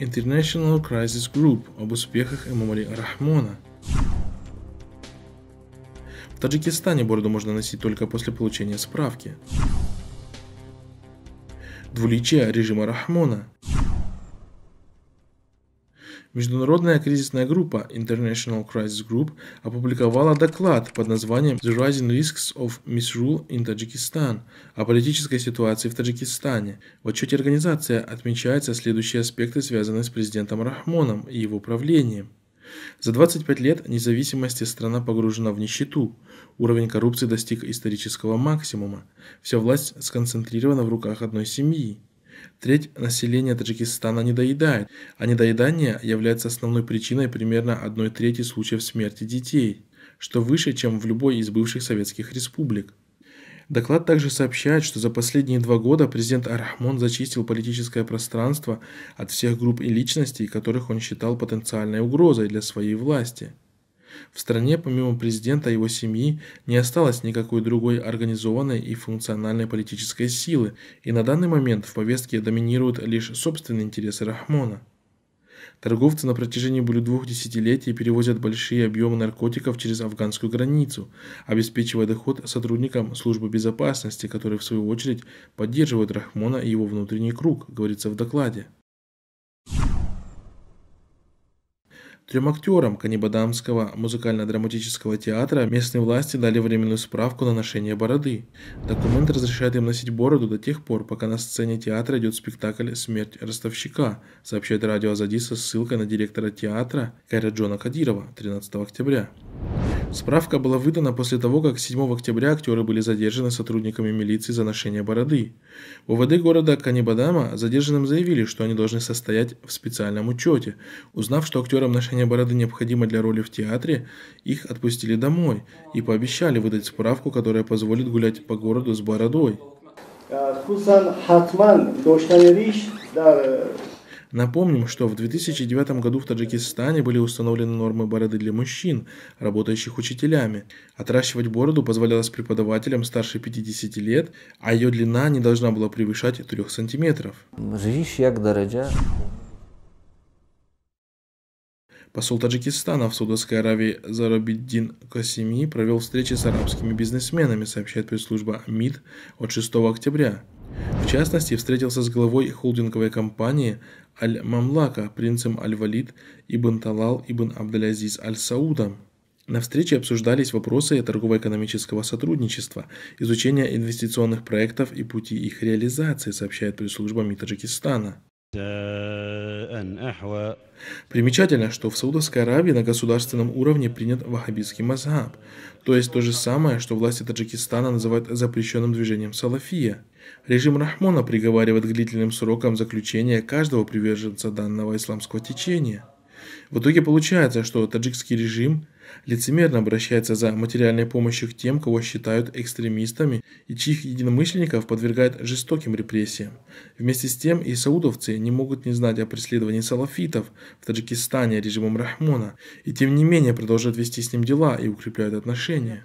International Crisis Group об успехах Эмомали Рахмона. В Таджикистане бороду можно носить только после получения справки. Двуличие режима Рахмона – Международная кризисная группа International Crisis Group опубликовала доклад под названием The Rising Risks of Misrule in Tajikistan о политической ситуации в Таджикистане. В отчете организации отмечаются следующие аспекты, связанные с президентом Рахмоном и его правлением. За 25 лет независимости страна погружена в нищету. Уровень коррупции достиг исторического максимума. Вся власть сконцентрирована в руках одной семьи. Треть населения Таджикистана недоедает, а недоедание является основной причиной примерно одной трети случаев смерти детей, что выше, чем в любой из бывших советских республик. Доклад также сообщает, что за последние два года президент Архмон зачистил политическое пространство от всех групп и личностей, которых он считал потенциальной угрозой для своей власти – в стране помимо президента и его семьи не осталось никакой другой организованной и функциональной политической силы, и на данный момент в повестке доминируют лишь собственные интересы Рахмона. Торговцы на протяжении более двух десятилетий перевозят большие объемы наркотиков через афганскую границу, обеспечивая доход сотрудникам службы безопасности, которые в свою очередь поддерживают Рахмона и его внутренний круг, говорится в докладе. Трем актерам Канибадамского музыкально-драматического театра местные власти дали временную справку на ношение бороды. Документ разрешает им носить бороду до тех пор, пока на сцене театра идет спектакль «Смерть ростовщика», сообщает радио Азади со ссылкой на директора театра Кайра Джона Кадирова 13 октября. Справка была выдана после того, как 7 октября актеры были задержаны сотрудниками милиции за ношение бороды. У УВД города Канибадама задержанным заявили, что они должны состоять в специальном учете. Узнав, что актерам ношение бороды необходимо для роли в театре, их отпустили домой и пообещали выдать справку, которая позволит гулять по городу с бородой. Э, Напомним, что в 2009 году в Таджикистане были установлены нормы бороды для мужчин, работающих учителями. Отращивать бороду позволялось преподавателям старше 50 лет, а ее длина не должна была превышать 3 сантиметров. Живишь як дорожа. Посол Таджикистана в Саудовской Аравии Зарабиддин Касими провел встречи с арабскими бизнесменами, сообщает пресс-служба МИД от 6 октября. В частности, встретился с главой холдинговой компании Аль-Мамлака, принцем Аль-Валид ибн Талал ибн Абдалязиз Аль-Сауда. На встрече обсуждались вопросы торгово-экономического сотрудничества, изучения инвестиционных проектов и пути их реализации, сообщает пресс-служба МИД Таджикистана. Э, Примечательно, что в Саудовской Аравии на государственном уровне принят ваххабистский мазхаб, то есть то же самое, что власти Таджикистана называют запрещенным движением салафия. Режим Рахмона приговаривает к длительным срокам заключения каждого приверженца данного исламского течения. В итоге получается, что таджикский режим – лицемерно обращается за материальной помощью к тем, кого считают экстремистами и чьих единомышленников подвергает жестоким репрессиям. Вместе с тем и саудовцы не могут не знать о преследовании салафитов в Таджикистане режимом Рахмона и тем не менее продолжают вести с ним дела и укрепляют отношения.